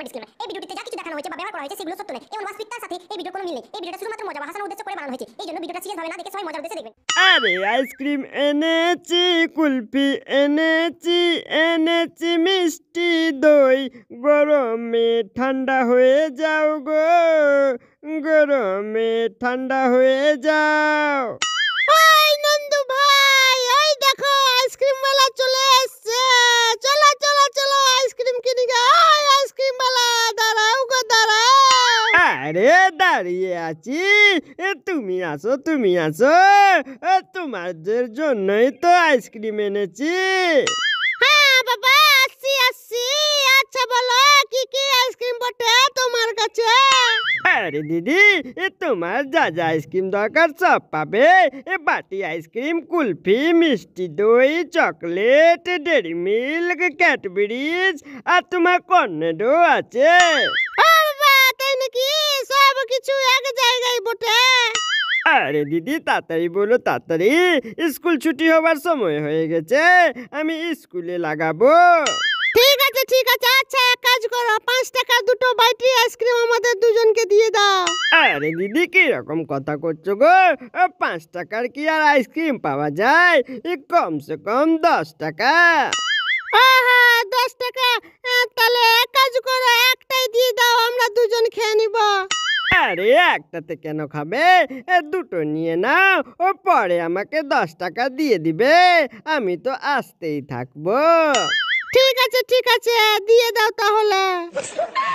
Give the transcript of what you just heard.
disclaimer disclaimer এই ভিডিওটিতে যা কিছু দেখানো হয়েছে বা ব্যবহার করা হয়েছে সেগুলো সত্য নয় এবং বাস্তবিকতার সাথে এই ভিডিও কোনো মিল নেই এই ভিডিওটা শুধুমাত্র মজা বা হাসানোর উদ্দেশ্যে করে বানানো হয়েছে এই জন্য ভিডিওটা সিরিয়াস ভাবে না দেখে সবাই মজার উদ্দেশ্যে দেখবেন আরে আইসক্রিম এনেছি কুলফি এনেছি এনেছি মিষ্টি দই গরমে ঠান্ডা হয়ে যাও গো গরমে ঠান্ডা হয়ে যাও বাইরে দাঁড়িয়ে আছি তুমি আসো তুমি আসো তোমাদের জন্যই তো আইসক্রিম এনেছি হ্যাঁ আচ্ছা বলো কি কি আইসক্রিম বটে তোমার কাছে আরে দিদি তোমার যা যা আইসক্রিম দরকার সব পাবে এ বাটি আইসক্রিম কুলফি মিষ্টি দই চকলেট ডেরি মিল্ক ক্যাডবেরিজ আর তোমার কর্নেডো আছে আরে দিদি তাড়াতাড়ি বলো তাড়াতাড়ি স্কুল ছুটি হবার সময় হয়ে গেছে আমি স্কুলে লাগাবো ঠিক আছে ঠিক আছে আচ্ছা এক কাজ করো পাঁচ টাকা দুটো বাইটি আইসক্রিম আমাদের দুজনকে দিয়ে দাও আরে দিদি কি রকম কথা করছো গো পাঁচ টাকার কি আর আইসক্রিম পাওয়া যায় কমসে কম দশ টাকা আহ আরে একটাতে কেন খাবে এ দুটো নিয়ে নাও ও পরে আমাকে দশ টাকা দিয়ে দিবে আমি তো আসতেই থাকবো ঠিক আছে ঠিক আছে দিয়ে দাও তাহলে